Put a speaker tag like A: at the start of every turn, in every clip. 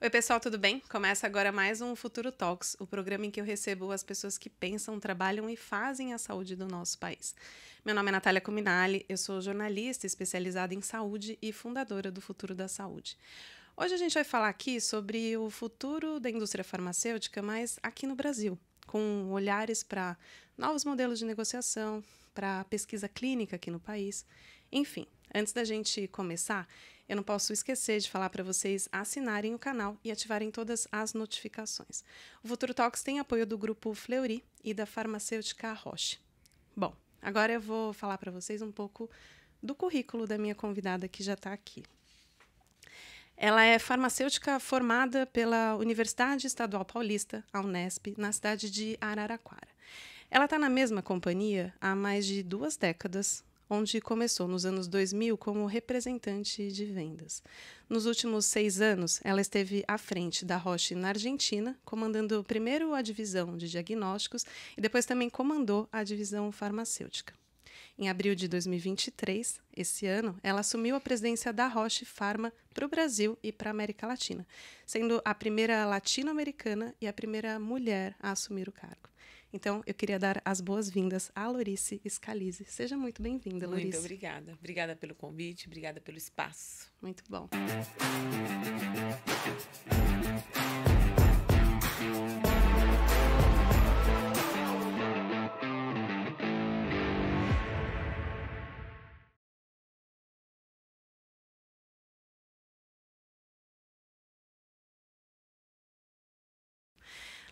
A: Oi, pessoal, tudo bem? Começa agora mais um Futuro Talks, o programa em que eu recebo as pessoas que pensam, trabalham e fazem a saúde do nosso país. Meu nome é Natália Cominali, eu sou jornalista especializada em saúde e fundadora do Futuro da Saúde. Hoje a gente vai falar aqui sobre o futuro da indústria farmacêutica, mas aqui no Brasil, com olhares para novos modelos de negociação, para pesquisa clínica aqui no país. Enfim, antes da gente começar, eu não posso esquecer de falar para vocês assinarem o canal e ativarem todas as notificações. O Futuro Talks tem apoio do grupo Fleury e da farmacêutica Roche. Bom, agora eu vou falar para vocês um pouco do currículo da minha convidada que já está aqui. Ela é farmacêutica formada pela Universidade Estadual Paulista, a Unesp, na cidade de Araraquara. Ela está na mesma companhia há mais de duas décadas, onde começou nos anos 2000 como representante de vendas. Nos últimos seis anos, ela esteve à frente da Roche na Argentina, comandando primeiro a divisão de diagnósticos e depois também comandou a divisão farmacêutica. Em abril de 2023, esse ano, ela assumiu a presidência da Roche Pharma para o Brasil e para a América Latina, sendo a primeira latino-americana e a primeira mulher a assumir o cargo. Então, eu queria dar as boas-vindas à Lorice Scalise. Seja muito bem-vinda, Lorice. Muito obrigada.
B: Obrigada pelo convite, obrigada pelo espaço. Muito bom.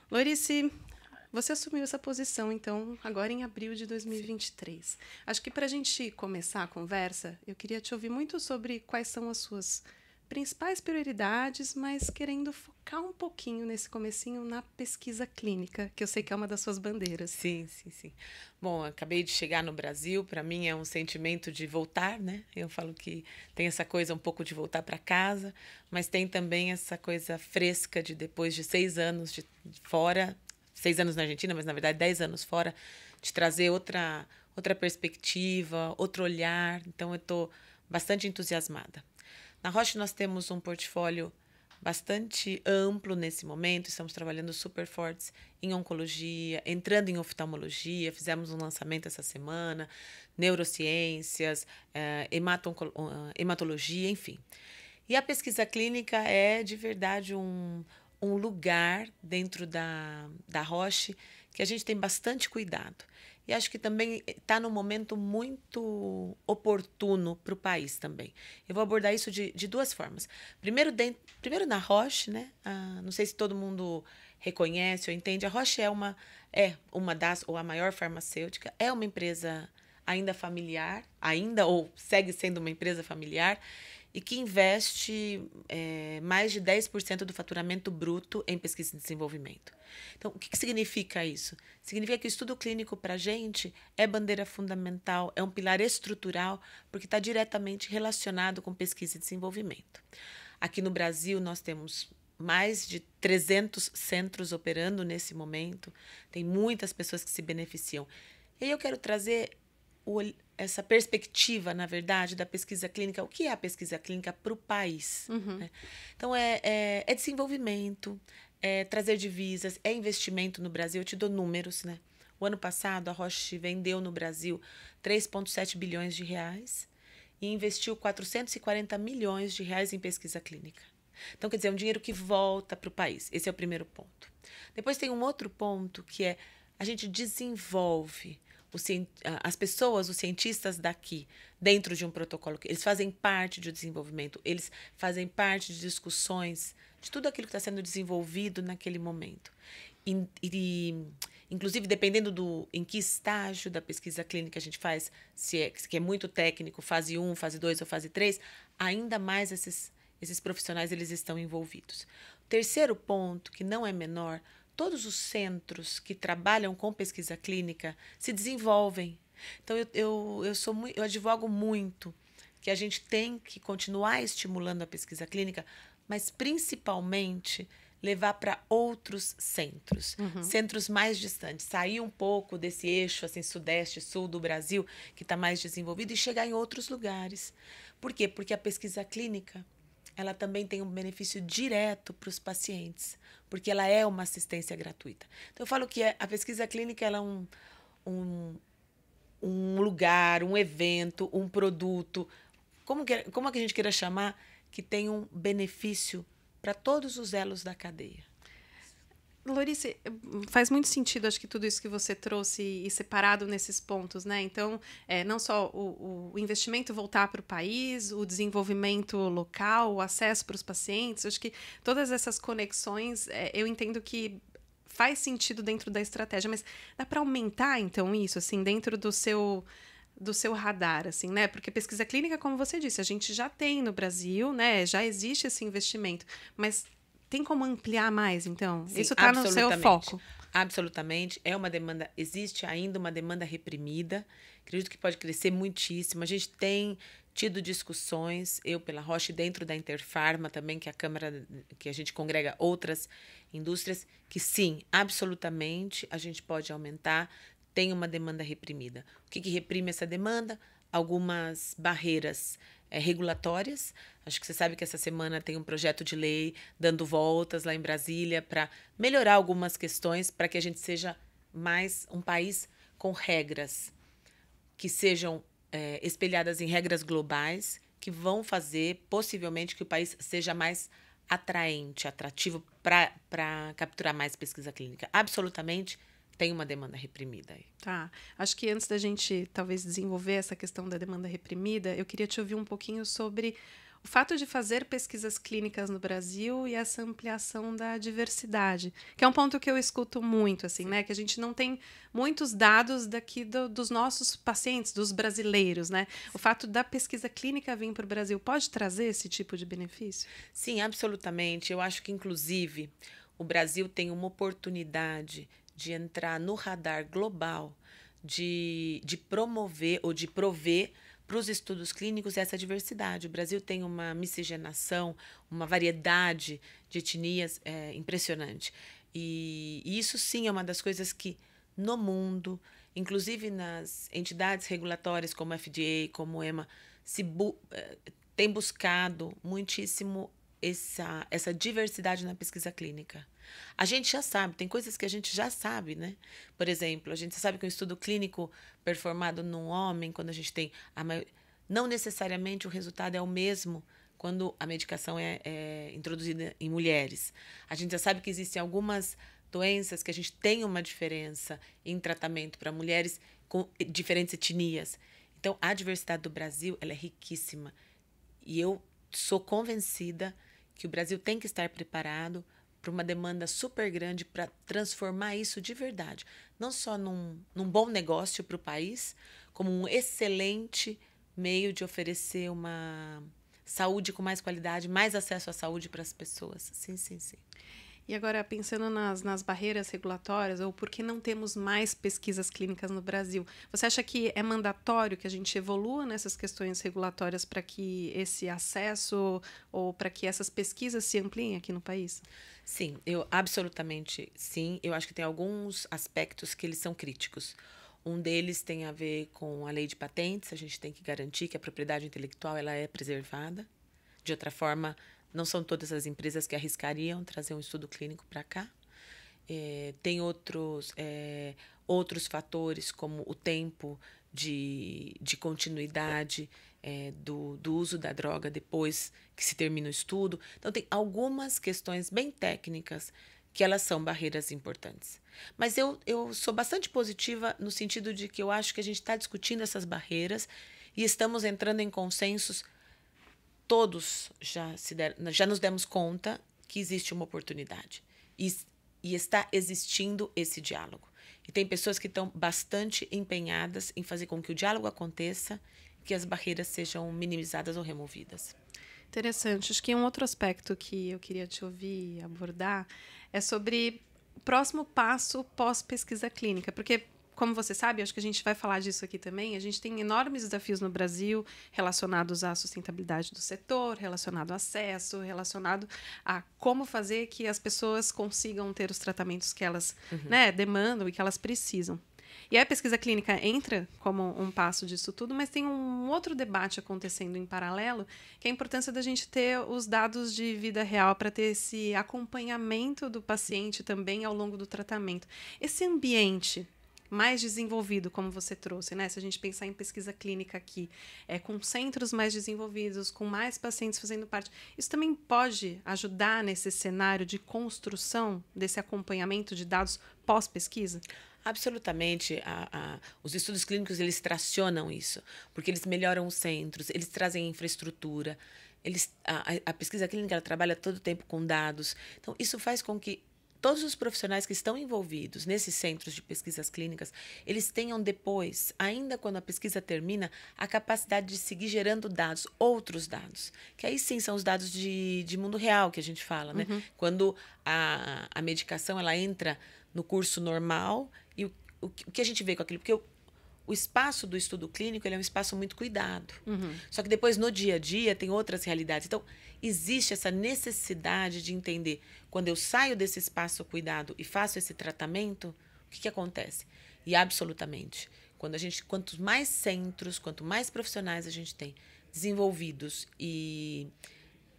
A: Lorice, você assumiu essa posição, então, agora em abril de 2023. Sim. Acho que para a gente começar a conversa, eu queria te ouvir muito sobre quais são as suas principais prioridades, mas querendo focar um pouquinho nesse comecinho na pesquisa clínica, que eu sei que é uma das suas bandeiras. Sim, sim, sim.
B: Bom, acabei de chegar no Brasil, para mim é um sentimento de voltar, né? Eu falo que tem essa coisa um pouco de voltar para casa, mas tem também essa coisa fresca de depois de seis anos de fora seis anos na Argentina, mas na verdade dez anos fora, de trazer outra, outra perspectiva, outro olhar. Então eu estou bastante entusiasmada. Na Roche nós temos um portfólio bastante amplo nesse momento, estamos trabalhando super fortes em oncologia, entrando em oftalmologia, fizemos um lançamento essa semana, neurociências, eh, eh hematologia, enfim. E a pesquisa clínica é de verdade um, um lugar dentro da, da Roche que a gente tem bastante cuidado. E acho que também está num momento muito oportuno para o país também. Eu vou abordar isso de, de duas formas. Primeiro, dentro, primeiro na Roche, né? Ah, não sei se todo mundo reconhece ou entende. A Roche é uma, é uma das, ou a maior farmacêutica, é uma empresa ainda familiar, ainda ou segue sendo uma empresa familiar e que investe é, mais de 10% do faturamento bruto em pesquisa e desenvolvimento. Então, o que, que significa isso? Significa que o estudo clínico para a gente é bandeira fundamental, é um pilar estrutural, porque está diretamente relacionado com pesquisa e desenvolvimento. Aqui no Brasil, nós temos mais de 300 centros operando nesse momento, tem muitas pessoas que se beneficiam. E aí eu quero trazer essa perspectiva, na verdade, da pesquisa clínica, o que é a pesquisa clínica para o país. Uhum. Né? Então, é, é, é, desenvolvimento, é trazer divisas, é investimento no Brasil. Eu te dou números, né? O ano passado, a Roche vendeu no Brasil 3,7 bilhões de reais e investiu 440 milhões de reais em pesquisa clínica. Então, quer dizer, é um dinheiro que volta para o país. Esse é o primeiro ponto. Depois tem um outro ponto que é a gente desenvolve as pessoas, os cientistas daqui, dentro de um protocolo, eles fazem parte do desenvolvimento, eles fazem parte de discussões, de tudo aquilo que está sendo desenvolvido naquele momento. E, e, inclusive, dependendo do em que estágio da pesquisa clínica a gente faz, se é, se é muito técnico, fase 1, fase 2 ou fase 3, ainda mais esses, esses profissionais eles estão envolvidos. Terceiro ponto, que não é menor, todos os centros que trabalham com pesquisa clínica se desenvolvem. Então, eu, eu, eu, sou, eu advogo muito que a gente tem que continuar estimulando a pesquisa clínica, mas principalmente levar para outros centros, uhum. centros mais distantes, sair um pouco desse eixo assim sudeste, sul do Brasil que está mais desenvolvido e chegar em outros lugares. Por quê? Porque a pesquisa clínica ela também tem um benefício direto para os pacientes, porque ela é uma assistência gratuita. Então, eu falo que a pesquisa clínica é um, um, um lugar, um evento, um produto, como, que, como a gente queira chamar, que tem um benefício para todos os elos da cadeia.
A: Lorice, faz muito sentido, acho que tudo isso que você trouxe e separado nesses pontos, né? Então, é, não só o, o investimento voltar para o país, o desenvolvimento local, o acesso para os pacientes, acho que todas essas conexões, é, eu entendo que faz sentido dentro da estratégia, mas dá para aumentar, então, isso, assim, dentro do seu do seu radar, assim, né? Porque pesquisa clínica, como você disse, a gente já tem no Brasil, né? Já existe esse investimento, mas tem como ampliar mais, então? Sim, Isso está no seu foco.
B: Absolutamente. É uma demanda, existe ainda uma demanda reprimida. Acredito que pode crescer muitíssimo. A gente tem tido discussões, eu pela Roche, dentro da Interfarma também, que é a Câmara, que a gente congrega outras indústrias, que sim, absolutamente a gente pode aumentar, tem uma demanda reprimida. O que, que reprime essa demanda? Algumas barreiras é, regulatórias. Acho que você sabe que essa semana tem um projeto de lei dando voltas lá em Brasília para melhorar algumas questões para que a gente seja mais um país com regras que sejam é, espelhadas em regras globais que vão fazer possivelmente que o país seja mais atraente, atrativo para capturar mais pesquisa clínica. Absolutamente tem uma demanda reprimida aí.
A: Tá. Acho que antes da gente talvez desenvolver essa questão da demanda reprimida, eu queria te ouvir um pouquinho sobre o fato de fazer pesquisas clínicas no Brasil e essa ampliação da diversidade, que é um ponto que eu escuto muito, assim, né? Que a gente não tem muitos dados daqui do, dos nossos pacientes, dos brasileiros, né? O fato da pesquisa clínica vir para o Brasil pode trazer esse tipo de benefício? Sim, absolutamente. Eu acho que,
B: inclusive, o Brasil tem uma oportunidade de entrar no radar global, de, de promover ou de prover para os estudos clínicos essa diversidade. O Brasil tem uma miscigenação, uma variedade de etnias é, impressionante. E, isso sim é uma das coisas que no mundo, inclusive nas entidades regulatórias como a FDA, como a EMA, se bu é, tem buscado muitíssimo essa, essa diversidade na pesquisa clínica. A gente já sabe, tem coisas que a gente já sabe, né? Por exemplo, a gente sabe que um estudo clínico performado num homem, quando a gente tem a maior... não necessariamente o resultado é o mesmo quando a medicação é, é introduzida em mulheres. A gente já sabe que existem algumas doenças que a gente tem uma diferença em tratamento para mulheres com diferentes etnias. Então, a diversidade do Brasil ela é riquíssima. E eu sou convencida que o Brasil tem que estar preparado para uma demanda super grande para transformar isso de verdade, não só num, num bom negócio para o país, como um excelente meio de oferecer uma saúde com mais qualidade, mais acesso à saúde para as pessoas. Sim, sim,
A: sim. E agora, pensando nas, nas barreiras regulatórias, ou por que não temos mais pesquisas clínicas no Brasil? Você acha que é mandatório que a gente evolua nessas questões regulatórias para que esse acesso ou para que essas pesquisas se ampliem aqui no país? Sim, eu absolutamente sim. Eu acho que tem alguns aspectos que eles são
B: críticos. Um deles tem a ver com a lei de patentes. A gente tem que garantir que a propriedade intelectual ela é preservada. De outra forma, não são todas as empresas que arriscariam trazer um estudo clínico para cá. É, tem outros, é, outros fatores, como o tempo de, de continuidade é, do, do uso da droga depois que se termina o estudo. Então, tem algumas questões bem técnicas que elas são barreiras importantes. Mas eu, eu sou bastante positiva no sentido de que eu acho que a gente está discutindo essas barreiras e estamos entrando em consensos. Todos já, se der, já nos demos conta que existe uma oportunidade e, e está existindo esse diálogo. E tem pessoas que estão bastante empenhadas em fazer com que o diálogo aconteça que as barreiras sejam minimizadas ou removidas.
A: Interessante. Acho que um outro aspecto que eu queria te ouvir abordar é sobre o próximo passo pós-pesquisa clínica, porque como você sabe, acho que a gente vai falar disso aqui também. A gente tem enormes desafios no Brasil relacionados à sustentabilidade do setor, relacionado ao acesso, relacionado a como fazer que as pessoas consigam ter os tratamentos que elas uhum. né, demandam e que elas precisam. E a pesquisa clínica entra como um passo disso tudo, mas tem um outro debate acontecendo em paralelo, que é a importância da gente ter os dados de vida real para ter esse acompanhamento do paciente também ao longo do tratamento. Esse ambiente mais desenvolvido, como você trouxe, né? Se a gente pensar em pesquisa clínica aqui, é, com centros mais desenvolvidos, com mais pacientes fazendo parte, isso também pode ajudar nesse cenário de construção desse acompanhamento de dados pós-pesquisa? Absolutamente,
B: a, a, os estudos clínicos eles tracionam isso, porque eles melhoram os centros, eles trazem infraestrutura, eles, a, a pesquisa clínica ela trabalha todo o tempo com dados. Então, isso faz com que todos os profissionais que estão envolvidos nesses centros de pesquisas clínicas, eles tenham depois, ainda quando a pesquisa termina, a capacidade de seguir gerando dados, outros dados. Que aí sim são os dados de, de mundo real que a gente fala, né? Uhum. Quando a, a medicação ela entra no curso normal e o, o, o que a gente vê com aquilo. Porque eu, o espaço do estudo clínico é um espaço muito cuidado. Uhum. Só que depois, no dia a dia, tem outras realidades. Então, existe essa necessidade de entender quando eu saio desse espaço cuidado e faço esse tratamento, o que, que acontece? E absolutamente, quando a gente, quanto mais centros, quanto mais profissionais a gente tem desenvolvidos e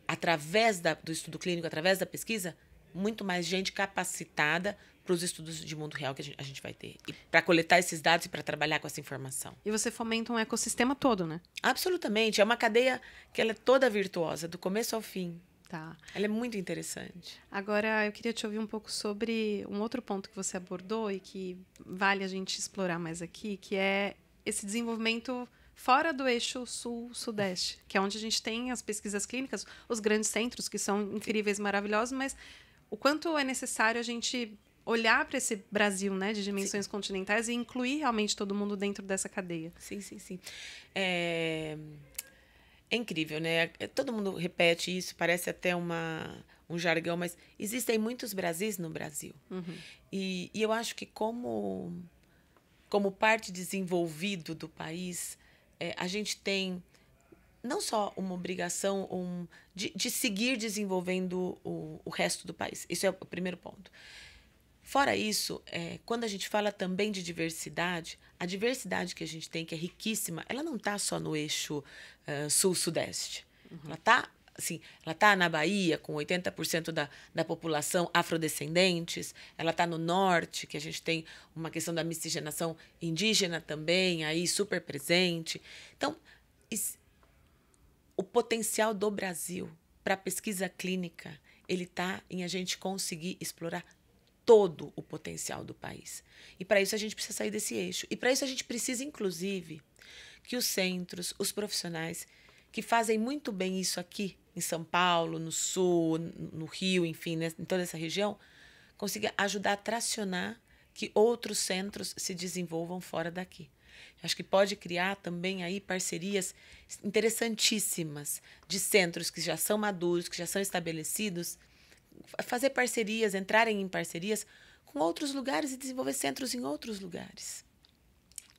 B: através da, do estudo clínico, através da pesquisa, muito mais gente capacitada para os estudos de mundo real que a gente, a gente vai ter. E para coletar esses dados e para trabalhar com essa informação.
A: E você fomenta um ecossistema todo, né? Absolutamente. É uma
B: cadeia que ela é toda virtuosa, do começo ao fim. Tá. Ela é muito interessante.
A: Agora, eu queria te ouvir um pouco sobre um outro ponto que você abordou e que vale a gente explorar mais aqui, que é esse desenvolvimento fora do eixo sul-sudeste, que é onde a gente tem as pesquisas clínicas, os grandes centros que são incríveis, maravilhosos, mas o quanto é necessário a gente olhar para esse Brasil, né, de dimensões sim. continentais e incluir realmente todo mundo dentro dessa cadeia. Sim, sim, sim.
B: É, é incrível, né? É, todo mundo repete isso, parece até uma um jargão, mas existem muitos Brasis no Brasil. Uhum. E, e eu acho que como como parte desenvolvido do país, é, a gente tem não só uma obrigação um, de, de, seguir desenvolvendo o, o, resto do país. Isso é o primeiro ponto. Fora isso, é, quando a gente fala também de diversidade, a diversidade que a gente tem, que é riquíssima, ela não está só no eixo uh, sul-sudeste. Uhum. Ela está assim, ela está na Bahia, com 80% da, da população afrodescendentes, ela está no norte, que a gente tem uma questão da miscigenação indígena também, aí super presente. Então, o potencial do Brasil para pesquisa clínica, ele está em a gente conseguir explorar todo o potencial do país. E para isso a gente precisa sair desse eixo. E para isso a gente precisa, inclusive, que os centros, os profissionais que fazem muito bem isso aqui em São Paulo, no Sul, no Rio, enfim, né, em toda essa região, consigam ajudar a tracionar que outros centros se desenvolvam fora daqui. Acho que pode criar também aí parcerias interessantíssimas de centros que já são maduros, que já são estabelecidos fazer parcerias, entrarem em parcerias com outros lugares e desenvolver centros em outros lugares.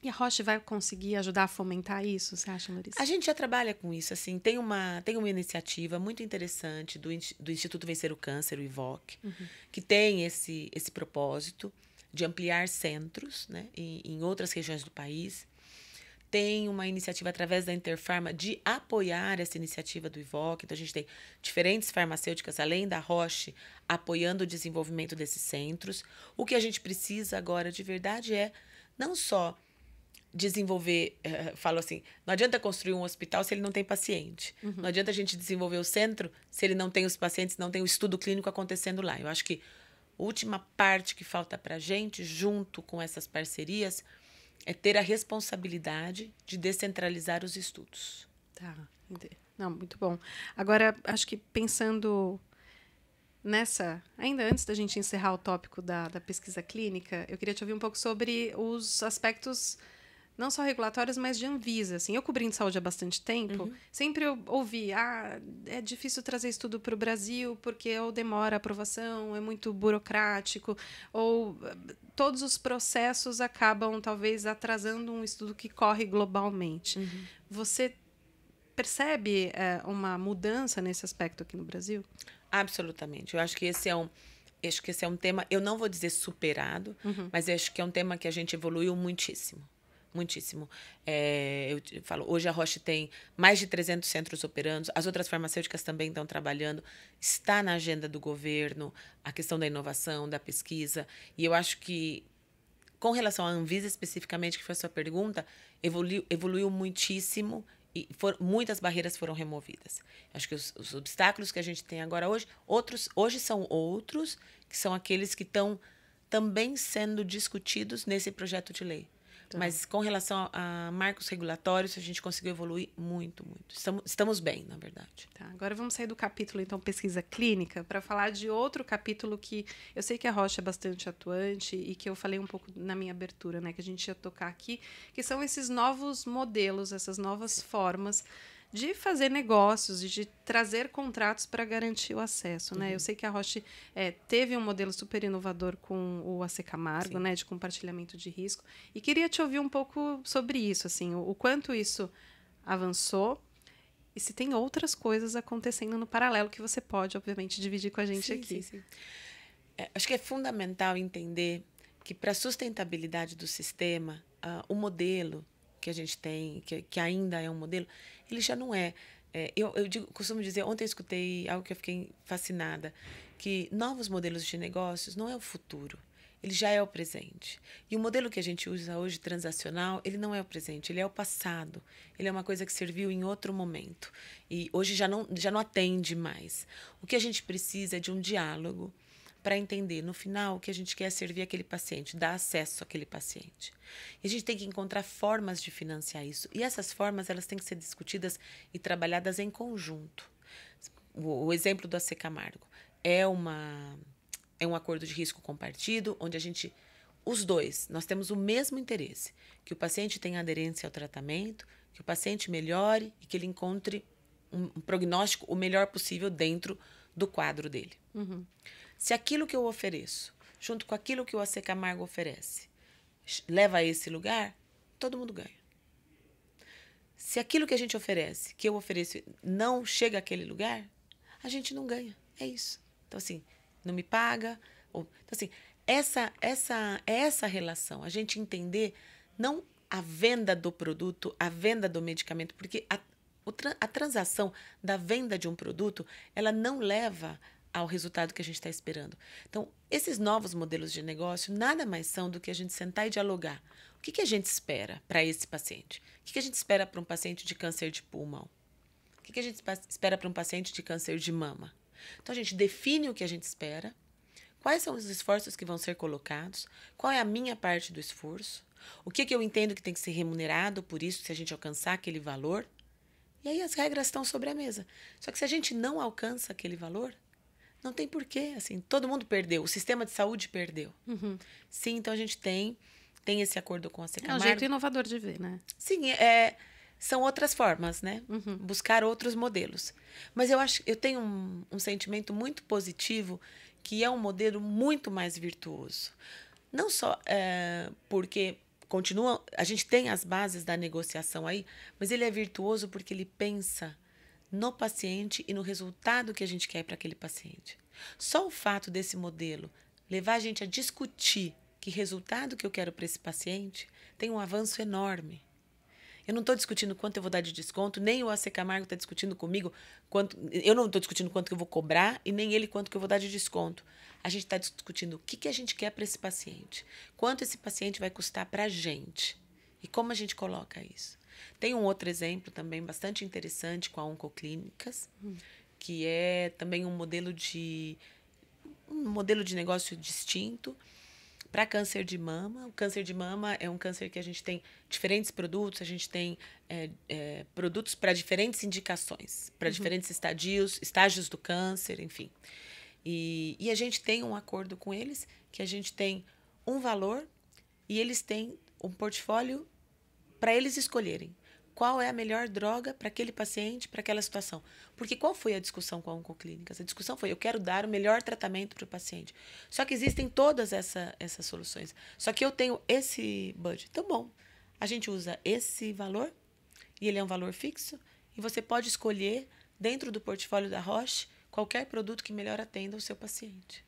A: E a Roche vai conseguir ajudar a fomentar isso, você acha, Larissa? A
B: gente já trabalha com isso, assim, tem uma, tem uma iniciativa muito interessante do, do Instituto Vencer o Câncer, o IVOC, uhum. que tem esse, esse propósito de ampliar centros né, em, em outras regiões do país tem uma iniciativa através da Interfarma de apoiar essa iniciativa do IVOC. Então, a gente tem diferentes farmacêuticas, além da Roche, apoiando o desenvolvimento desses centros. O que a gente precisa agora de verdade é não só desenvolver, uh, falo assim, não adianta construir um hospital se ele não tem paciente. Uhum. Não adianta a gente desenvolver o centro se ele não tem os pacientes, não tem o estudo clínico acontecendo lá. Eu acho que a última parte que falta para a gente, junto com essas parcerias, é ter a responsabilidade de descentralizar os estudos.
A: Tá. Não, muito bom. Agora, acho que pensando nessa, ainda antes da gente encerrar o tópico da, da pesquisa clínica, eu queria te ouvir um pouco sobre os aspectos não só regulatórias, mas de Anvisa. Assim, eu cobrindo saúde há bastante tempo, uhum. sempre eu ouvi, ah, é difícil trazer estudo para o Brasil porque ou demora a aprovação, é muito burocrático, ou todos os processos acabam talvez atrasando um estudo que corre globalmente. Uhum. Você percebe é, uma mudança nesse aspecto aqui no Brasil? Absolutamente. Eu acho que esse é
B: um acho que esse é um tema, eu não vou dizer superado, uhum. mas acho que é um tema que a gente evoluiu muitíssimo muitíssimo. É, eu falo, hoje a Roche tem mais de 300 centros operando, as outras farmacêuticas também estão trabalhando, está na agenda do governo a questão da inovação, da pesquisa, e eu acho que com relação à Anvisa especificamente, que foi a sua pergunta, evoluiu, evoluiu muitíssimo e for, muitas barreiras foram removidas. Acho que os, os, obstáculos que a gente tem agora hoje, outros hoje são outros que são aqueles que estão também sendo discutidos nesse projeto de lei. Tá. Mas com relação a, a, marcos regulatórios, a gente conseguiu evoluir muito, muito. Estamos,
A: estamos bem, na verdade. Tá. Agora vamos sair do capítulo, então, pesquisa clínica, para falar de outro capítulo que eu sei que a Rocha é bastante atuante e que eu falei um pouco na minha abertura, né? Que a gente ia tocar aqui, que são esses novos modelos, essas novas formas de fazer negócios, de trazer contratos para garantir o acesso. Né? Uhum. Eu sei que a Roche é, teve um modelo super inovador com o AC Camargo, Sim. né, de compartilhamento de risco, e queria te ouvir um pouco sobre isso, assim, o, o quanto isso avançou e se tem outras coisas acontecendo no paralelo que você pode, obviamente, dividir com a gente sim, aqui. Sim, sim. É, acho que é fundamental entender que para a sustentabilidade do sistema,
B: uh, o modelo que a gente tem, que, que ainda é um modelo, ele já não é. é eu eu digo, costumo dizer, ontem eu escutei algo que eu fiquei fascinada, que novos modelos de negócios não é o futuro, ele já é o presente. E o modelo que a gente usa hoje, transacional, ele não é o presente, ele é o passado. Ele é uma coisa que serviu em outro momento. E hoje já não, já não atende mais. O que a gente precisa é de um diálogo para entender no final o que a gente quer servir aquele paciente, dar acesso àquele paciente. E a gente tem que encontrar formas de financiar isso. E essas formas elas têm que ser discutidas e trabalhadas em conjunto. O, o exemplo do AC Camargo é uma é um acordo de risco compartido onde a gente os dois, nós temos o mesmo interesse, que o paciente tenha aderência ao tratamento, que o paciente melhore e que ele encontre um, um prognóstico o melhor possível dentro do quadro dele. Uhum. Se aquilo que eu ofereço, junto com aquilo que o AC Camargo oferece, leva a esse lugar, todo mundo ganha. Se aquilo que a gente oferece, que eu ofereço, não chega àquele lugar, a gente não ganha. É isso. Então, assim, não me paga. Ou, então, assim, essa, essa, é essa relação. A gente entender não a venda do produto, a venda do medicamento, porque a, a transação da venda de um produto, ela não leva ao resultado que a gente está esperando. Então, esses novos modelos de negócio nada mais são do que a gente sentar e dialogar. O que, que a gente espera para esse paciente? O que, que a gente espera para um paciente de câncer de pulmão? O que, que a gente espera para um paciente de câncer de mama? Então, a gente define o que a gente espera, quais são os esforços que vão ser colocados, qual é a minha parte do esforço, o que, que eu entendo que tem que ser remunerado por isso, se a gente alcançar aquele valor. E aí as regras estão sobre a mesa. Só que se a gente não alcança aquele valor, não tem porquê, assim, todo mundo perdeu, o sistema de saúde perdeu. Uhum. Sim, então a gente tem tem esse acordo com a Secretaria É um jeito
A: inovador de ver, né?
B: Sim, é, é, são outras formas, né? Uhum. Buscar outros modelos. Mas eu acho, eu tenho um, um sentimento muito positivo que é um modelo muito mais virtuoso. Não só é, porque continua, a gente tem as bases da negociação aí, mas ele é virtuoso porque ele pensa no paciente e no resultado que a gente quer para aquele paciente. Só o fato desse modelo levar a gente a discutir que resultado que eu quero para esse paciente tem um avanço enorme. Eu não estou discutindo quanto eu vou dar de desconto, nem o AC Camargo está discutindo comigo quanto. Eu não estou discutindo quanto que eu vou cobrar e nem ele quanto que eu vou dar de desconto. A gente está discutindo o que, que a gente quer para esse paciente, quanto esse paciente vai custar para a gente e como a gente coloca isso. Tem um outro exemplo também bastante interessante com a Oncoclínicas, hum. que é também um modelo de um modelo de negócio distinto para câncer de mama. O câncer de mama é um câncer que a gente tem diferentes produtos, a gente tem é, é, produtos para diferentes indicações, para uhum. diferentes estadios, estágios do câncer, enfim. E, e a gente tem um acordo com eles que a gente tem um valor e eles têm um portfólio para eles escolherem qual é a melhor droga para aquele paciente, para aquela situação. Porque qual foi a discussão com a Oncoclínicas? A discussão foi: eu quero dar o melhor tratamento para o paciente. Só que existem todas essa, essas soluções. Só que eu tenho esse budget. Então, bom, a gente usa esse valor, e ele é um valor fixo, e você pode escolher, dentro do portfólio da Roche, qualquer produto que melhor atenda o seu paciente.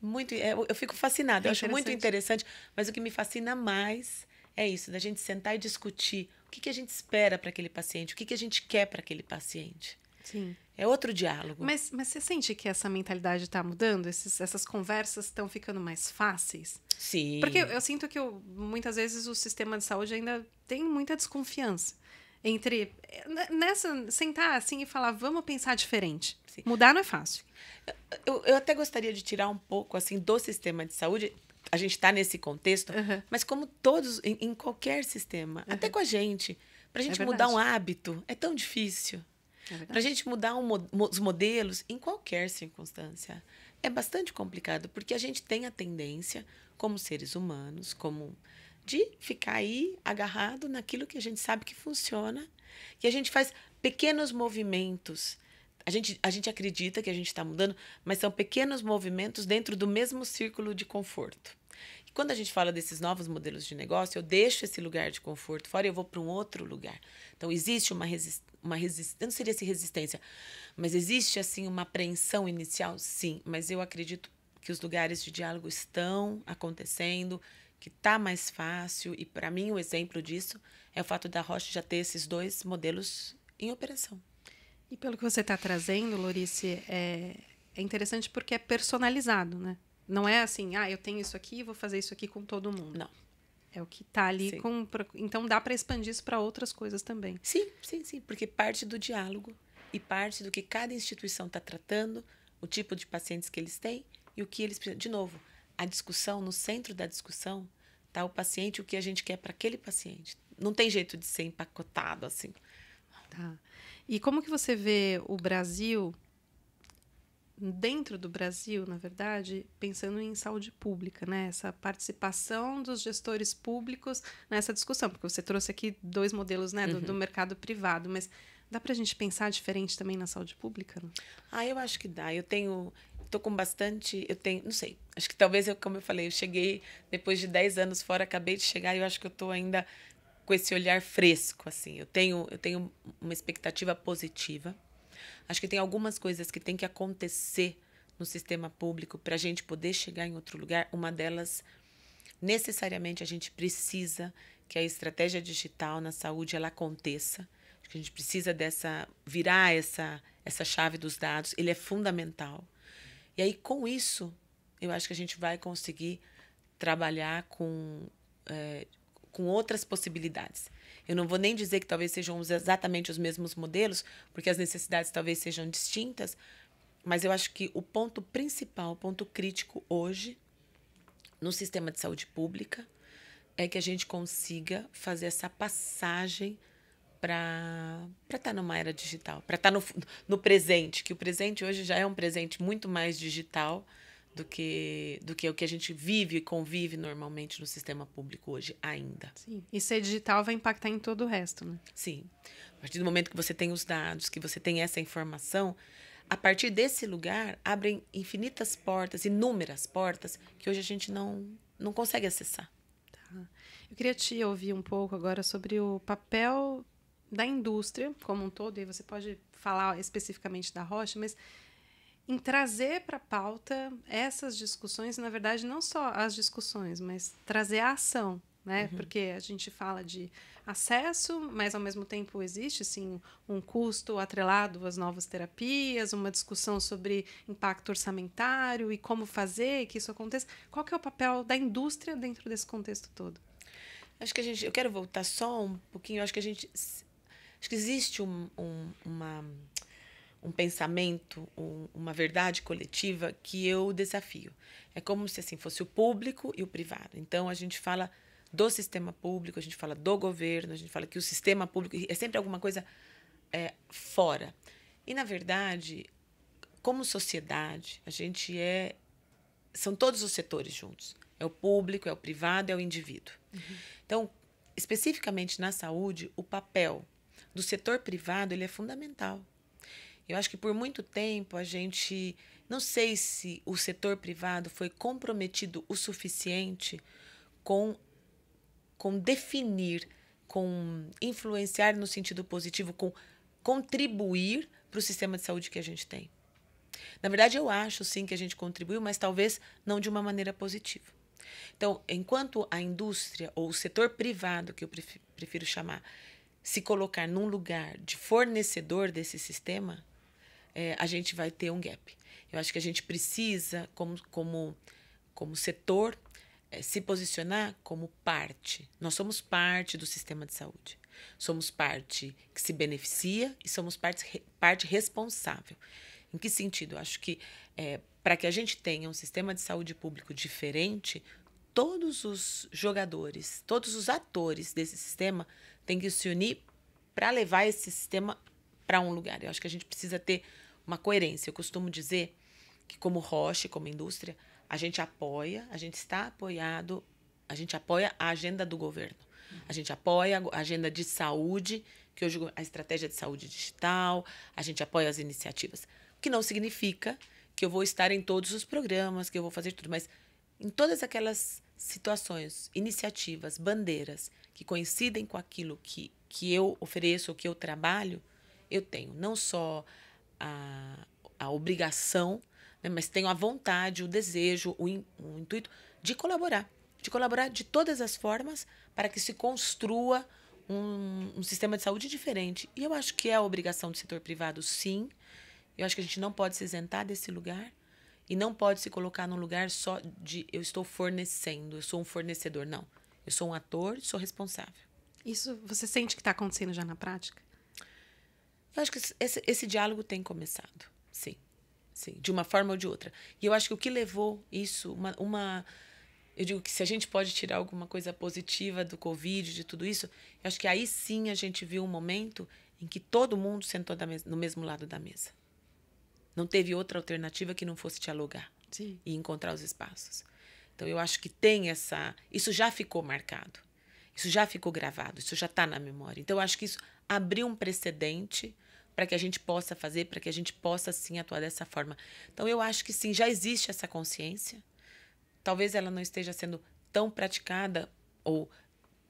B: Muito, eu, é, eu fico fascinada, é eu acho muito interessante, mas o que me fascina mais é isso, da gente sentar e discutir o que, que a gente espera para aquele paciente, o que, que a gente quer para aquele paciente. Sim. É outro diálogo. Mas,
A: mas você sente que essa mentalidade está mudando? Esses, essas conversas estão ficando mais fáceis?
B: Sim. Porque eu, eu
A: sinto que eu, muitas vezes o sistema de saúde ainda tem muita desconfiança entre né, nessa sentar assim e falar vamos pensar diferente Sim. mudar não é fácil eu, eu até gostaria
B: de tirar um pouco assim do sistema de saúde a gente está nesse contexto, uhum. mas como todos, em, em qualquer sistema, uhum. até com a gente. Para a é gente é mudar um hábito é tão difícil. É para a gente mudar um, os modelos, em qualquer circunstância, é bastante complicado, porque a gente tem a tendência, como seres humanos, como de ficar aí agarrado naquilo que a gente sabe que funciona. E a gente faz pequenos movimentos a gente, a gente acredita que a gente está mudando, mas são pequenos movimentos dentro do mesmo círculo de conforto. E quando a gente fala desses novos modelos de negócio, eu deixo esse lugar de conforto fora e eu vou para um outro lugar. Então, existe uma resistência. Uma resistência Não seria assim resistência, mas existe assim uma apreensão inicial? Sim, mas eu acredito que os lugares de diálogo estão acontecendo, que está mais fácil. E para mim, o exemplo disso é o fato da Roche já ter esses dois modelos em operação.
A: E pelo que você está trazendo, Lorice, é, é interessante porque é personalizado, né? Não é assim, ah, eu tenho isso aqui, vou fazer isso aqui com todo mundo. Não. É o que está ali sim. com. Então dá para expandir isso para outras coisas também. Sim, sim, sim, porque parte do diálogo e parte do que cada instituição está tratando, o tipo de pacientes que eles têm
B: e o que eles precisam. De novo, a discussão, no centro da discussão, está o paciente, o que a
A: gente quer para aquele paciente. Não tem jeito de ser empacotado assim. Tá. E como que você vê o Brasil, dentro do Brasil, na verdade, pensando em saúde pública, né? Essa participação dos gestores públicos nessa discussão, porque você trouxe aqui dois modelos né, do, uhum. do mercado privado, mas Dá para a gente pensar diferente também na saúde pública? Não? Ah, eu acho que dá. Eu tenho. Estou com bastante.
B: Eu tenho. Não sei. Acho que talvez eu, como eu falei, eu cheguei depois de 10 anos fora, acabei de chegar e eu acho que eu estou ainda com esse olhar fresco, assim. Eu tenho, eu tenho uma expectativa positiva. Acho que tem algumas coisas que tem que acontecer no sistema público para a gente poder chegar em outro lugar. Uma delas, necessariamente, a gente precisa que a estratégia digital na saúde ela aconteça. Acho que a gente precisa dessa virar essa essa chave dos dados. Ele é fundamental. E aí, com isso, eu acho que a gente vai conseguir trabalhar com é, com outras possibilidades. Eu não vou nem dizer que talvez sejam exatamente os mesmos modelos, porque as necessidades talvez sejam distintas, mas eu acho que o ponto principal, o ponto crítico hoje no sistema de saúde pública é que a gente consiga fazer essa passagem para estar tá numa era digital, para estar tá no, no presente, que o presente hoje já é um presente muito mais digital do que do que o que a gente vive e convive normalmente no sistema público hoje ainda.
A: Sim. E ser digital vai impactar em todo o resto, né? Sim. A partir do momento que você tem os
B: dados, que você tem essa informação, a partir desse lugar abrem infinitas portas, inúmeras portas que hoje a gente
A: não não consegue acessar. Tá. Eu queria te ouvir um pouco agora sobre o papel da indústria como um todo, e você pode falar especificamente da Rocha, mas em trazer para a pauta essas discussões, na verdade, não só as discussões, mas trazer a ação. Né? Uhum. Porque a gente fala de acesso, mas ao mesmo tempo existe sim um custo atrelado às novas terapias, uma discussão sobre impacto orçamentário e como fazer que isso aconteça. Qual que é o papel da indústria dentro desse contexto todo? Acho que a gente, eu quero voltar só um pouquinho. Acho que a gente, acho que existe um, um,
B: uma um pensamento, um, uma verdade coletiva que eu desafio. É como se assim fosse o público e o privado. Então a gente fala do sistema público, a gente fala do governo, a gente fala que o sistema público é sempre alguma coisa é, fora. E na verdade, como sociedade, a gente é são todos os setores juntos. É o público, é o privado, é o indivíduo. Uhum. Então, especificamente na saúde, o papel do setor privado ele é fundamental. Eu acho que por muito tempo a gente. Não sei se o setor privado foi comprometido o suficiente com, com definir, com influenciar no sentido positivo, com contribuir para o sistema de saúde que a gente tem. Na verdade, eu acho sim que a gente contribuiu, mas talvez não de uma maneira positiva. Então, enquanto a indústria ou o setor privado, que eu prefiro chamar, se colocar num lugar de fornecedor desse sistema, é, a gente vai ter um gap. Eu acho que a gente precisa, como, como, como setor, é, se posicionar como parte. Nós somos parte do sistema de saúde. Somos parte que se beneficia e somos parte, parte responsável. Em que sentido? Eu acho que é, para que a gente tenha um sistema de saúde público diferente, todos os jogadores, todos os atores desse sistema têm que se unir para levar esse sistema para um lugar. Eu acho que a gente precisa ter uma coerência. Eu costumo dizer que, como Roche, como indústria, a gente apoia, a gente está apoiado, a gente apoia a agenda do governo. A gente apoia a agenda de saúde, que hoje a estratégia de saúde digital, a gente apoia as iniciativas. O que não significa que eu vou estar em todos os programas, que eu vou fazer tudo, mas em todas aquelas situações, iniciativas, bandeiras que coincidem com aquilo que, que eu ofereço, o que eu trabalho, eu tenho não só a, a obrigação, né, mas tenho a vontade, o desejo, o, in, o intuito de colaborar. De colaborar de todas as formas para que se construa um, um, sistema de saúde diferente. E eu acho que é a obrigação do setor privado, sim. Eu acho que a gente não pode se isentar desse lugar e não pode se colocar num lugar só de eu estou fornecendo, eu sou um fornecedor. Não. Eu sou um ator, sou responsável.
A: Isso você sente que está acontecendo já na prática? Eu acho que
B: esse, esse diálogo tem começado, sim. Sim, de uma forma ou de outra. E eu acho que o que levou isso, uma, uma eu digo que se a gente pode tirar alguma coisa positiva do Covid, de tudo isso, eu acho que aí sim a gente viu um momento em que todo mundo sentou no mesmo lado da mesa. Não teve outra alternativa que não fosse dialogar sim. e encontrar os espaços. Então eu acho que tem essa. Isso já ficou marcado. Isso já ficou gravado, isso já está na memória. Então eu acho que isso abrir um precedente para que a gente possa fazer, para que a gente possa sim atuar dessa forma. Então eu acho que sim, já existe essa consciência. Talvez ela não esteja sendo tão praticada ou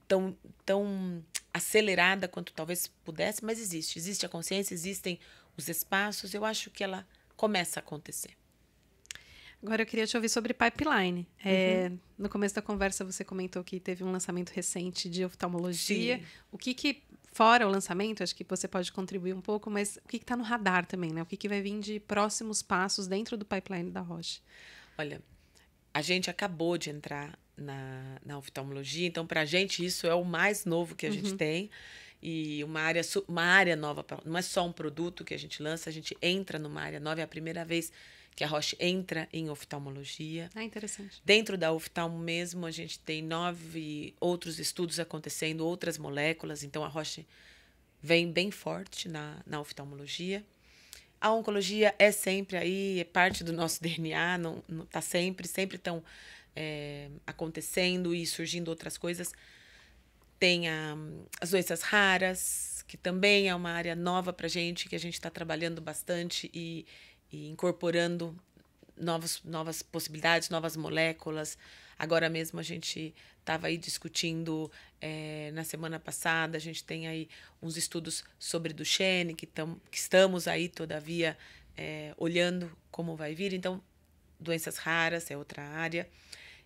B: tão tão acelerada quanto talvez pudesse, mas existe, existe a consciência, existem os espaços. Eu acho que ela começa a acontecer.
A: Agora eu queria te ouvir sobre pipeline. É, uhum. É, no começo da conversa você comentou que teve um lançamento recente de oftalmologia. Sim. O que, que fora o lançamento, acho que você pode contribuir um pouco, mas o que está no radar também, né? O que, que vai vir de próximos passos dentro do pipeline da Roche? Olha, a gente acabou de entrar
B: na, na oftalmologia, então para a gente isso é o mais novo que a uhum. gente tem e uma área, uma área nova, não é só um produto que a gente lança, a gente entra numa área nova, é a primeira vez que a Roche entra em oftalmologia. Ah, interessante. Dentro da oftalmo mesmo, a gente tem nove outros estudos acontecendo, outras moléculas. Então, a Roche vem bem forte na, na oftalmologia. A oncologia é sempre aí, é parte do nosso DNA, não, não tá sempre, sempre estão é, acontecendo e surgindo outras coisas. Tem a, as doenças raras, que também é uma área nova para gente, que a gente está trabalhando bastante e e incorporando novos, novas possibilidades, novas moléculas. Agora mesmo a gente estava aí discutindo é, na semana passada, a gente tem aí uns estudos sobre Duchenne, que, tam, que estamos aí todavia é, olhando como vai vir. Então, doenças raras é outra área,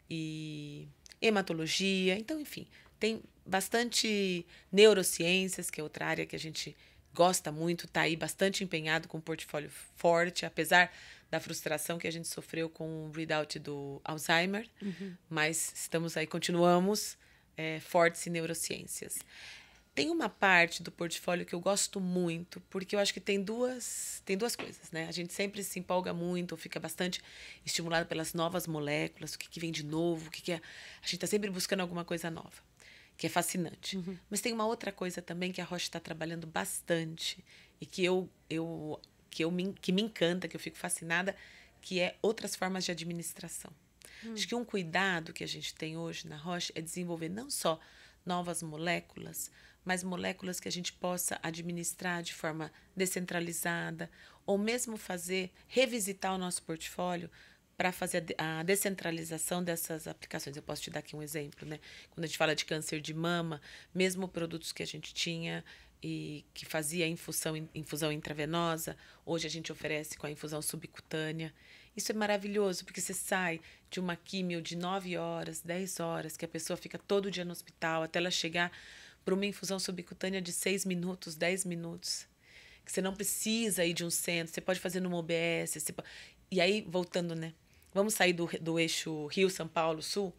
B: e hematologia, então, enfim, tem bastante neurociências, que é outra área que a gente gosta muito, está aí bastante empenhado com um portfólio forte, apesar da frustração que a gente sofreu com o readout do Alzheimer, uhum. mas estamos aí, continuamos é, fortes em neurociências. Tem uma parte do portfólio que eu gosto muito, porque eu acho que tem duas, tem duas coisas, né? A gente sempre se empolga muito, fica bastante estimulado pelas novas moléculas, o que, que vem de novo, o que, que é. A gente está sempre buscando alguma coisa nova que é fascinante. Uhum. Mas tem uma outra coisa também que a Roche está trabalhando bastante e que eu, eu, que eu me, que me encanta, que eu fico fascinada, que é outras formas de administração. Uhum. Acho que um cuidado que a gente tem hoje na Roche é desenvolver não só novas moléculas, mas moléculas que a gente possa administrar de forma descentralizada ou mesmo fazer revisitar o nosso portfólio para fazer a descentralização dessas aplicações. Eu posso te dar aqui um exemplo, né? Quando a gente fala de câncer de mama, mesmo produtos que a gente tinha e que fazia infusão, infusão intravenosa, hoje a gente oferece com a infusão subcutânea. Isso é maravilhoso, porque você sai de uma químio de 9 horas, 10 horas, que a pessoa fica todo dia no hospital, até ela chegar para uma infusão subcutânea de 6 minutos, 10 minutos. Que você não precisa ir de um centro, você pode fazer numa OBS. Você... E aí, voltando, né? Vamos sair do, do eixo Rio, São Paulo, Sul?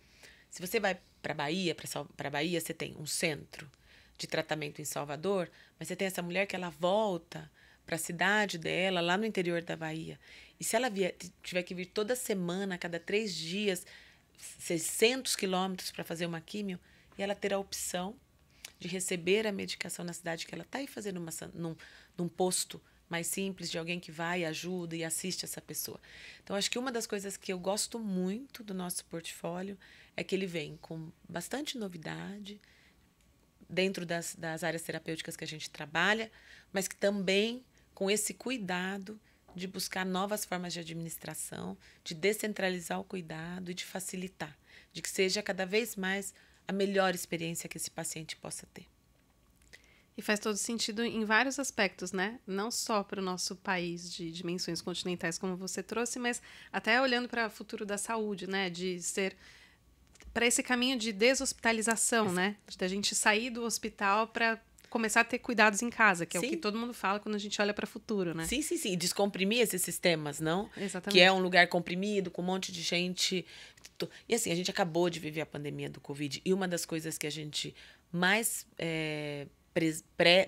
B: Se você vai para Bahia, para Bahia, você tem um centro de tratamento em Salvador, mas você tem essa mulher que ela volta para a cidade dela, lá no interior da Bahia. E se ela vier, tiver que vir toda semana, a cada três dias, 600 quilômetros para fazer uma químio, e ela ter a opção de receber a medicação na cidade que ela está e fazer numa, num, num posto mais simples, de alguém que vai, ajuda e assiste essa pessoa. Então, acho que uma das coisas que eu gosto muito do nosso portfólio é que ele vem com bastante novidade dentro das, das áreas terapêuticas que a gente trabalha, mas que também com esse cuidado de buscar novas formas de administração, de descentralizar o cuidado e de facilitar, de que seja cada vez mais a melhor experiência que esse paciente possa ter.
A: E faz todo sentido em vários aspectos, né? Não só para o nosso país de dimensões continentais, como você trouxe, mas até olhando para o futuro da saúde, né? De ser para esse caminho de deshospitalização, né? Da gente sair do hospital para começar a ter cuidados em casa, que é o que todo mundo fala quando a gente olha para o futuro, né? Sim, sim,
B: sim. Descomprimir esses sistemas, não?
A: Exatamente. Que é um lugar comprimido, com um monte de
B: gente. E assim, a gente acabou de viver a pandemia do Covid. E uma das coisas que a gente mais. É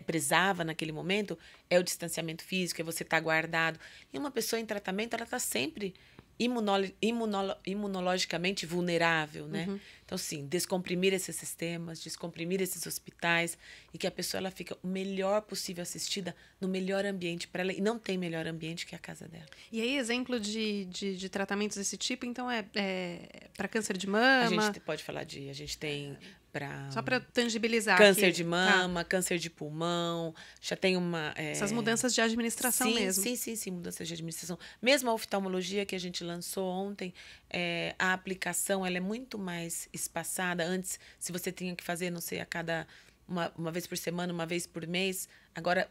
B: prezava naquele momento é o distanciamento físico, é você estar tá guardado. E uma pessoa em tratamento, ela está sempre imunolo, imunolo, imunologicamente vulnerável, né? Uhum. Então, sim, descomprimir esses sistemas, descomprimir esses hospitais e que a pessoa ela fica o melhor possível assistida no melhor ambiente para ela e não tem melhor ambiente que a casa dela.
A: E aí, exemplo de, de, de tratamentos desse tipo, então, é, é para câncer de mama? A gente
B: pode falar de... A gente tem é para só para
A: tangibilizar câncer aqui. de tá. mama,
B: tá. câncer de pulmão, já tem uma é... essas mudanças de administração sim, mesmo. Sim, sim, sim, mudanças de administração. Mesmo a oftalmologia que a gente lançou ontem, é, a aplicação ela é muito mais espaçada. Antes, se você tinha que fazer, não sei, a cada uma, uma vez por semana, uma vez por mês, agora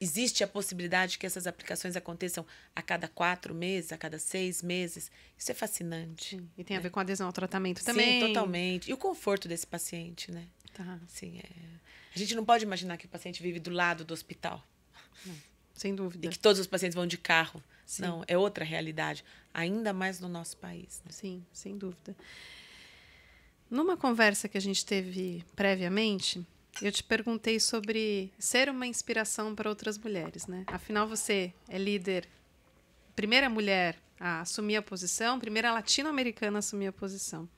B: existe a possibilidade que essas aplicações aconteçam a cada quatro meses, a cada seis meses. Isso é
A: fascinante. Sim, e tem né? a ver com a adesão ao tratamento também. Sim, totalmente. E
B: o conforto desse paciente, né? Tá. Sim, é... A gente não pode imaginar que o paciente vive do lado do hospital. Não, sem dúvida. E que todos os pacientes vão de carro. Sim. Não, é outra realidade. Ainda mais no nosso
A: país. Né? Sim, sem dúvida. Numa conversa que a gente teve previamente, eu te perguntei sobre ser uma inspiração para outras mulheres, né? Afinal, você é líder, primeira mulher a assumir a posição, primeira latino-americana a assumir a posição.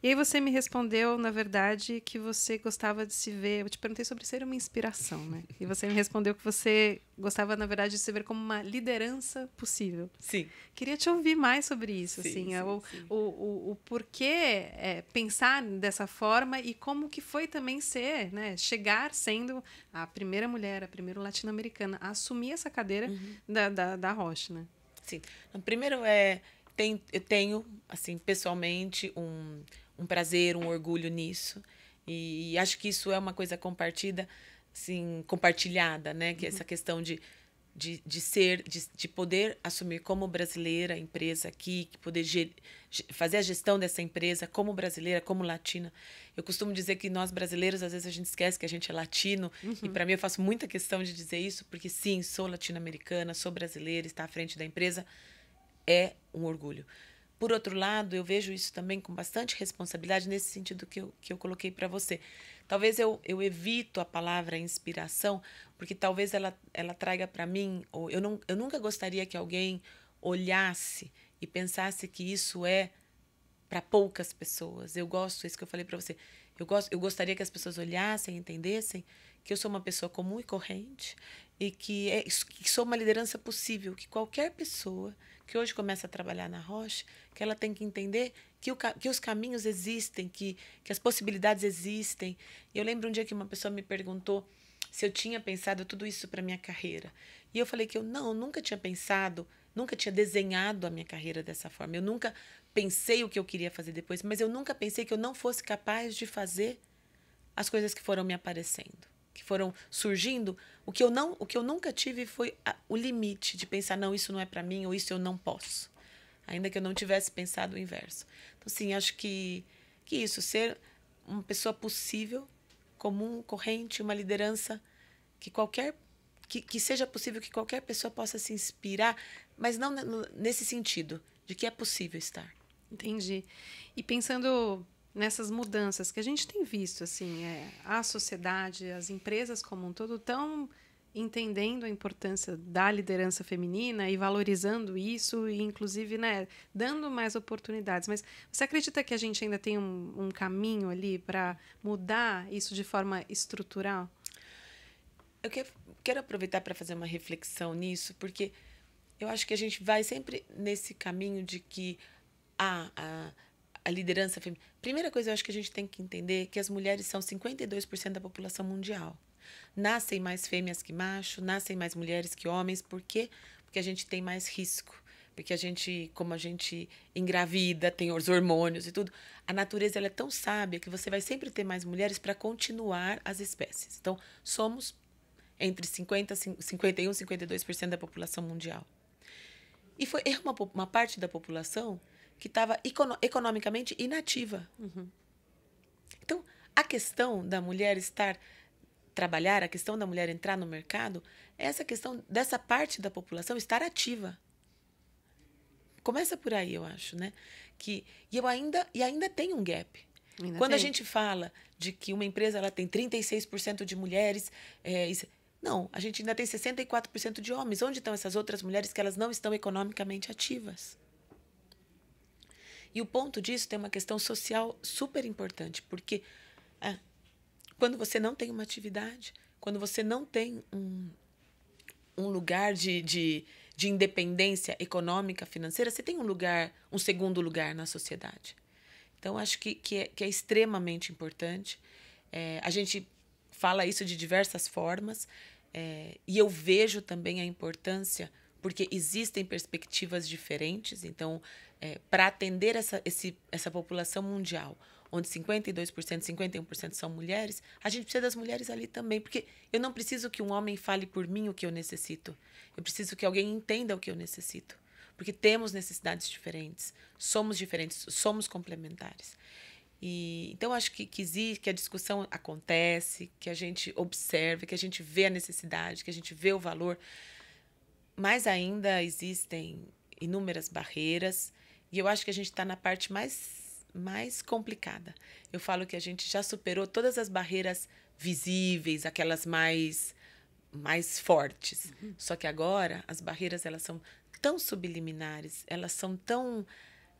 A: E aí você me respondeu, na verdade, que você gostava de se ver. Eu te perguntei sobre ser uma inspiração, né? E você me respondeu que você gostava, na verdade, de se ver como uma liderança possível. Sim. Queria te ouvir mais sobre isso, sim, assim, sim, o, sim. O, o, o, porquê é, pensar dessa forma e como que foi também ser, né? Chegar sendo a primeira mulher, a primeira latino-americana a assumir essa cadeira uhum. da, da, da Roche, né? Sim. primeiro é tem, eu
B: tenho assim pessoalmente um um prazer, um orgulho nisso. E, e acho que isso é uma coisa compartida, assim, compartilhada, né? Que uhum. essa questão de, de, de ser, de, de poder assumir como brasileira a empresa aqui, que poder ger, fazer a gestão dessa empresa como brasileira, como latina. Eu costumo dizer que nós brasileiros, às vezes, a gente esquece que a gente é latino. Uhum. E para mim, eu faço muita questão de dizer isso, porque sim, sou latino-americana, sou brasileira, estar à frente da empresa é um orgulho. Por outro lado, eu vejo isso também com bastante responsabilidade, nesse sentido que eu, que eu coloquei para você. Talvez eu, eu evito a palavra inspiração, porque talvez ela, ela traga para mim, ou eu, não, eu nunca gostaria que alguém olhasse e pensasse que isso é para poucas pessoas. Eu gosto, isso que eu falei para você. Eu, gosto, eu gostaria que as pessoas olhassem, entendessem que eu sou uma pessoa comum e corrente e que, é, que sou uma liderança possível, que qualquer pessoa que hoje começa a trabalhar na Roche, que ela tem que entender que, o, que os caminhos existem, que, que as possibilidades existem. Eu lembro um dia que uma pessoa me perguntou se eu tinha pensado tudo isso para minha carreira. E eu falei que eu não, nunca tinha pensado, nunca tinha desenhado a minha carreira dessa forma. Eu nunca pensei o que eu queria fazer depois, mas eu nunca pensei que eu não fosse capaz de fazer as coisas que foram me aparecendo que foram surgindo, o que eu não, o que eu nunca tive foi a, o limite de pensar não, isso não é para mim ou isso eu não posso. Ainda que eu não tivesse pensado o inverso. Então, sim, acho que que isso ser uma pessoa possível, comum, corrente, uma liderança que qualquer que, que seja possível
A: que qualquer pessoa possa se inspirar, mas não nesse sentido de que é possível estar. Entendi. E pensando nessas mudanças que a gente tem visto, assim, é, a sociedade, as empresas como um todo estão entendendo a importância da liderança feminina e valorizando isso e inclusive né, dando mais oportunidades mas você acredita que a gente ainda tem um, um caminho ali para mudar isso de forma estrutural
B: eu que, quero
A: aproveitar para fazer uma
B: reflexão nisso porque eu acho que a gente vai sempre nesse caminho de que a, a, a liderança feminina Primeira coisa eu acho que a gente tem que entender que as mulheres são 52% da população mundial. Nascem mais fêmeas que macho, nascem mais mulheres que homens, por quê? Porque a gente tem mais risco. Porque a gente, como a gente engravida, tem os hormônios e tudo, a natureza ela é tão sábia que você vai sempre ter mais mulheres para continuar as espécies. Então, somos entre 50, 51 e 52% da população mundial. E foi é uma, uma parte da população que estava economicamente inativa. Uhum. Então, a questão da mulher estar trabalhar, a questão da mulher entrar no mercado, é essa questão dessa parte da população estar ativa. Começa por aí, eu acho, né? Que e eu ainda e ainda tem um gap. Ainda Quando tem. a gente fala de que uma empresa ela tem 36% de mulheres, é, não, a gente ainda tem 64% de homens. Onde estão essas outras mulheres que elas não estão economicamente ativas? E o ponto disso tem uma questão social super importante, porque é, quando você não tem uma atividade, quando você não tem um, um lugar de, de, de independência econômica, financeira, você tem um lugar, um segundo lugar na sociedade. Então, acho que, que, é, que é extremamente importante. É, a gente fala isso de diversas formas, é, e eu vejo também a importância, porque existem perspectivas diferentes, então é, para atender essa, esse, essa população mundial, onde 52%, 51% são mulheres, a gente precisa das mulheres ali também, porque eu não preciso que um homem fale por mim o que eu necessito. Eu preciso que alguém entenda o que eu necessito, porque temos necessidades diferentes, somos diferentes, somos complementares. E, então, acho que, que existe, que a discussão acontece, que a gente observa, que a gente vê a necessidade, que a gente vê o valor. Mas ainda existem inúmeras barreiras e eu acho que a gente está na parte mais, mais complicada. Eu falo que a gente já superou todas as barreiras visíveis, aquelas mais mais fortes. Uhum. Só que agora as barreiras elas são tão subliminares, elas são tão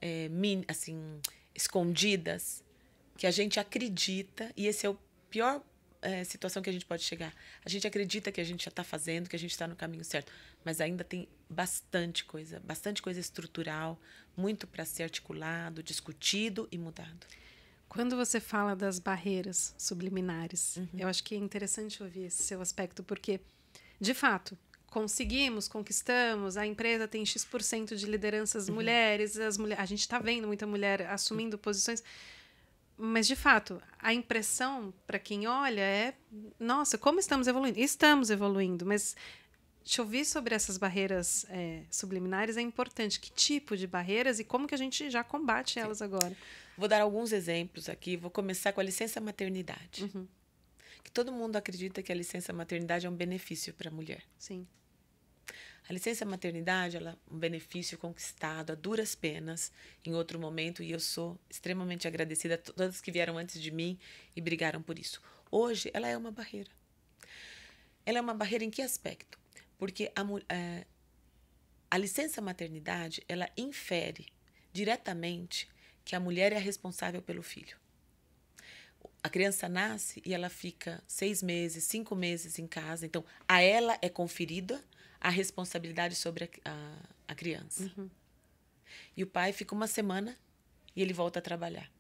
B: é, min, assim escondidas que a gente acredita e esse é o pior é, situação que a gente pode chegar. A gente acredita que a gente já está fazendo, que a gente está no caminho certo, mas ainda tem bastante coisa, bastante coisa estrutural, muito para ser
A: articulado, discutido e mudado. Quando você fala das barreiras subliminares, uhum. eu acho que é interessante ouvir esse seu aspecto, porque, de fato, conseguimos, conquistamos, a empresa tem X% de lideranças uhum. mulheres, as mulher, a gente está vendo muita mulher assumindo uhum. posições. Mas, de fato, a impressão para quem olha é: nossa, como estamos evoluindo? Estamos evoluindo, mas te ouvir sobre essas barreiras é, subliminares é importante. Que tipo de barreiras e como que a gente já combate Sim. elas agora? Vou dar alguns exemplos aqui. Vou começar com a licença maternidade.
B: Uhum. Que todo mundo acredita que a licença maternidade é um benefício para a mulher. Sim. A licença maternidade ela é um benefício conquistado a duras penas em outro momento e eu sou extremamente agradecida a todas que vieram antes de mim e brigaram por isso. Hoje ela é uma barreira. Ela é uma barreira em que aspecto? Porque a, a licença maternidade, ela infere diretamente que a mulher é a responsável pelo filho. A criança nasce e ela fica seis meses, cinco meses em casa. Então, a ela é conferida a responsabilidade sobre a, a, a criança. Uhum. E o pai fica uma semana e ele volta a trabalhar.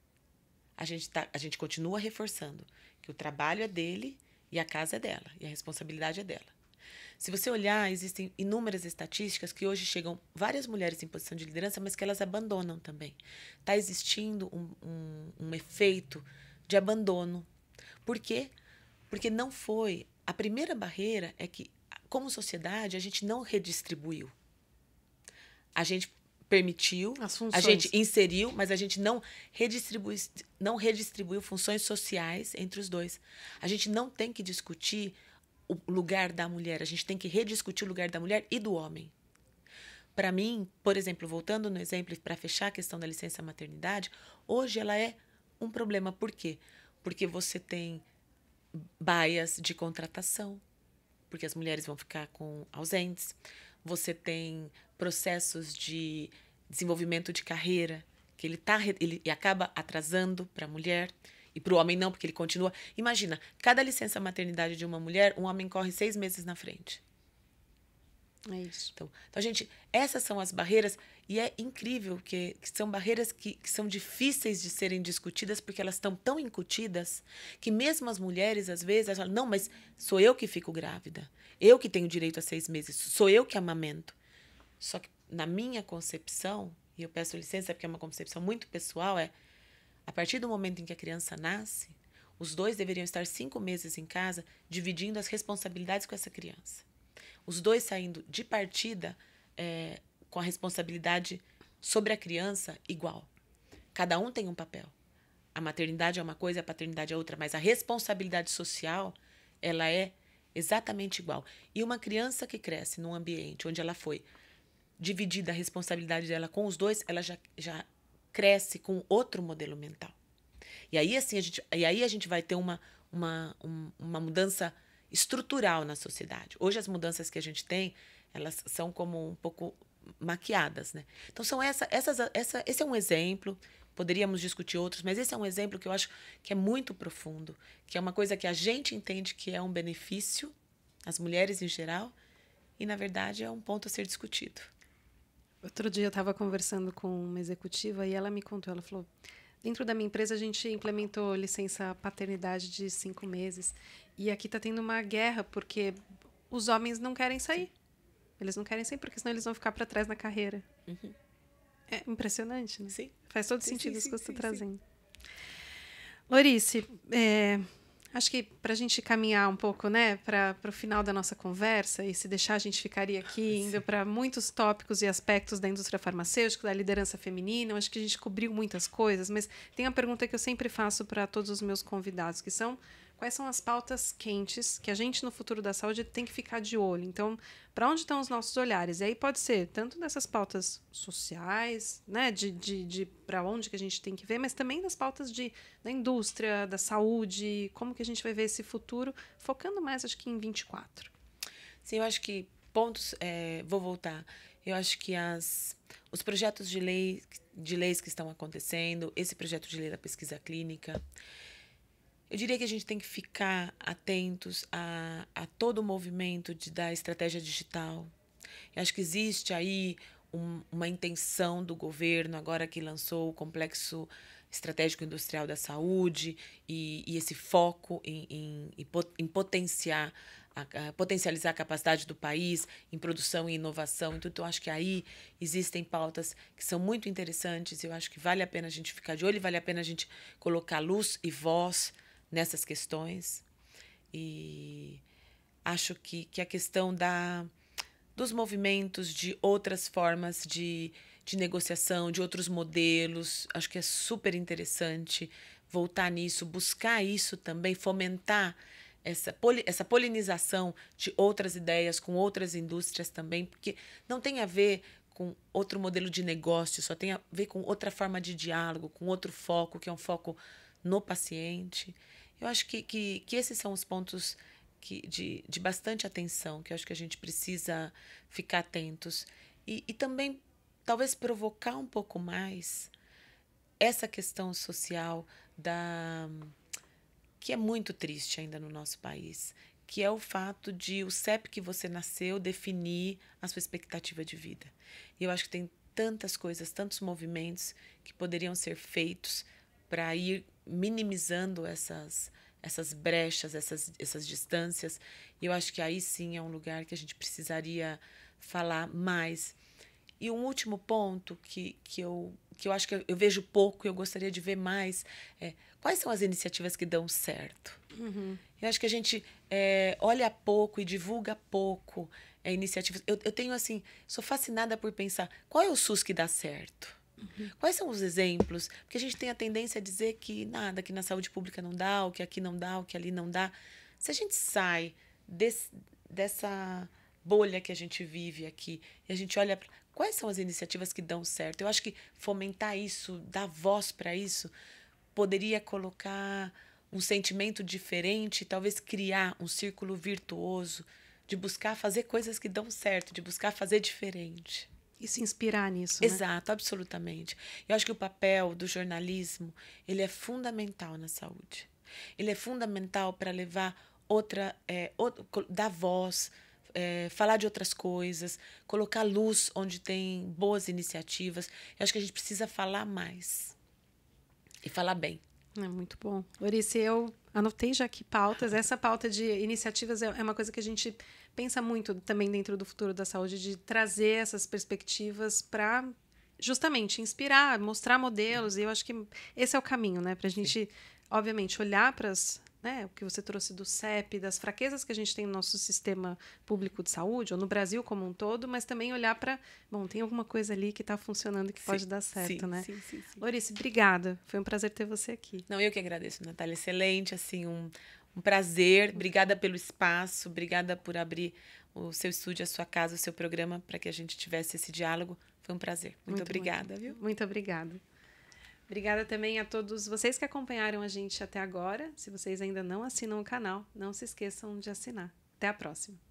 B: A gente, tá, a gente continua reforçando que o trabalho é dele e a casa é dela, e a responsabilidade é dela. Se você olhar, existem inúmeras estatísticas que hoje chegam várias mulheres em posição de liderança, mas que elas abandonam também. Está existindo um, um, um efeito de abandono. Por quê? Porque não foi. A primeira barreira é que, como sociedade, a gente não redistribuiu. A gente permitiu, a gente inseriu, mas a gente não redistribui, não redistribuiu funções sociais entre os dois. A gente não tem que discutir o lugar da mulher. A gente tem que rediscutir o lugar da mulher e do homem. Para mim, por exemplo, voltando no exemplo para fechar a questão da licença maternidade, hoje ela é um problema. Por quê? Porque você tem baias de contratação, porque as mulheres vão ficar com ausentes. Você tem processos de desenvolvimento de carreira que ele tá ele acaba atrasando para a mulher. E para o homem não, porque ele continua. Imagina, cada licença maternidade de uma mulher, um homem corre seis meses na frente. É isso. Então, então gente, essas são as barreiras. E é incrível que, que são barreiras que, que, são difíceis de serem discutidas, porque elas estão tão incutidas que mesmo as mulheres, às vezes, elas falam, não, mas sou eu que fico grávida. Eu que tenho direito a seis meses. Sou eu que amamento. Só que na minha concepção, e eu peço licença porque é uma concepção muito pessoal, é a partir do momento em que a criança nasce, os dois deveriam estar cinco meses em casa dividindo as responsabilidades com essa criança. Os dois saindo de partida é, com a responsabilidade sobre a criança igual. Cada um tem um papel. A maternidade é uma coisa, a paternidade é outra, mas a responsabilidade social ela é exatamente igual. E uma criança que cresce num ambiente onde ela foi dividida a responsabilidade dela com os dois, ela já, já cresce com outro modelo mental. E aí, assim, a gente, e aí a gente vai ter uma, uma, um, uma mudança estrutural na sociedade. Hoje, as mudanças que a gente tem, elas são como um pouco maquiadas, né? Então, são essa, essas, essa, esse é um exemplo, poderíamos discutir outros, mas esse é um exemplo que eu acho que é muito profundo, que é uma coisa que a gente entende que é um benefício, as mulheres em geral, e, na verdade,
A: é um ponto a ser discutido. Outro dia eu estava conversando com uma executiva e ela me contou, ela falou, dentro da minha empresa a gente implementou licença paternidade de cinco meses e aqui está tendo uma guerra porque os homens não querem sair. Eles não querem sair porque senão eles vão ficar para trás na carreira. Uhum. É impressionante, né? Sim. Faz todo sim, sentido sim, isso que você está trazendo. Sim. Lorice, é, Acho que para a gente caminhar um pouco né, para o final da nossa conversa, e se deixar, a gente ficaria aqui indo para muitos tópicos e aspectos da indústria farmacêutica, da liderança feminina. acho que a gente cobriu muitas coisas, mas tem uma pergunta que eu sempre faço para todos os meus convidados, que são quais são as pautas quentes que a gente no futuro da saúde tem que ficar de olho. Então, para onde estão os nossos olhares? E aí pode ser tanto dessas pautas sociais, né, de, de, de para onde que a gente tem que ver, mas também das pautas de, da indústria, da saúde, como que a gente vai ver esse futuro, focando mais, acho que, em 24. Sim, eu acho que pontos,
B: é, vou voltar. Eu acho que as, os projetos de lei, de leis que estão acontecendo, esse projeto de lei da pesquisa clínica, eu diria que a gente tem que ficar atentos a, a todo o movimento de, da estratégia digital. Eu acho que existe aí um, uma intenção do governo, agora que lançou o complexo estratégico industrial da saúde e, e esse foco em, em, em potenciar a, a potencializar a capacidade do país em produção e inovação. Então, eu acho que aí existem pautas que são muito interessantes. Eu acho que vale a pena a gente ficar de olho, vale a pena a gente colocar luz e voz nessas questões. E acho que, que a questão da, dos movimentos de outras formas de, de negociação, de outros modelos, acho que é super interessante voltar nisso, buscar isso também, fomentar essa, poli essa polinização de outras ideias com outras indústrias também, porque não tem a ver com outro modelo de negócio, só tem a ver com outra forma de diálogo, com outro foco, que é um foco no paciente. Eu acho que, que, que esses são os pontos que, de, de bastante atenção, que eu acho que a gente precisa ficar atentos. E, e também, talvez, provocar um pouco mais essa questão social da que é muito triste ainda no nosso país, que é o fato de o CEP que você nasceu definir a sua expectativa de vida. E eu acho que tem tantas coisas, tantos movimentos que poderiam ser feitos para ir minimizando essas essas brechas, essas, essas distâncias. E eu acho que aí sim é um lugar que a gente precisaria falar mais. E um último ponto que, que, eu, que eu acho que eu vejo pouco e eu gostaria de ver mais é quais são as iniciativas que dão certo. Uhum. Eu acho que a gente é, olha pouco e divulga pouco é, iniciativas. Eu, eu tenho assim, sou fascinada por pensar qual é o SUS que dá certo. Quais são os exemplos? Porque a gente tem a tendência a dizer que nada, que na saúde pública não dá, o que aqui não dá, o que ali não dá. Se a gente sai desse, dessa bolha que a gente vive aqui e a gente olha pra, quais são as iniciativas que dão certo, eu acho que fomentar isso, dar voz para isso, poderia colocar um sentimento diferente, talvez criar um círculo virtuoso de buscar fazer coisas que dão certo, de buscar fazer diferente. E se inspirar nisso. Né? Exato, né? absolutamente. Eu acho que o papel do jornalismo ele é fundamental na saúde. Ele é fundamental para levar outra, é, dar voz, é, falar de outras coisas, colocar luz onde tem boas iniciativas. Eu acho que a gente precisa falar mais
A: e falar bem. É muito bom. Lorice, eu anotei já aqui pautas. Essa pauta de iniciativas é, é uma coisa que a gente pensa muito também dentro do futuro da saúde de trazer essas perspectivas para justamente inspirar, mostrar modelos. E eu acho que esse é o caminho, né? Para a gente, obviamente, olhar para as né, o que você trouxe do CEP, das fraquezas que a gente tem no nosso sistema público de saúde, ou no Brasil como um todo, mas também olhar para, bom, tem alguma coisa ali que está funcionando que sim, pode dar certo, sim, né? Sim, sim, sim. Lourice, obrigada. Foi um prazer ter você aqui. Não, eu que agradeço, Natália. Excelente, assim, um,
B: um prazer. Obrigada pelo espaço. Obrigada por abrir o seu estúdio, a sua casa, o seu programa para que a gente tivesse esse diálogo. Foi um prazer. Muito, muito obrigada,
A: muito, viu? Muito obrigada. Obrigada também a todos vocês que acompanharam a gente até agora. Se vocês ainda não assinam o canal, não se esqueçam de assinar. Até a próxima.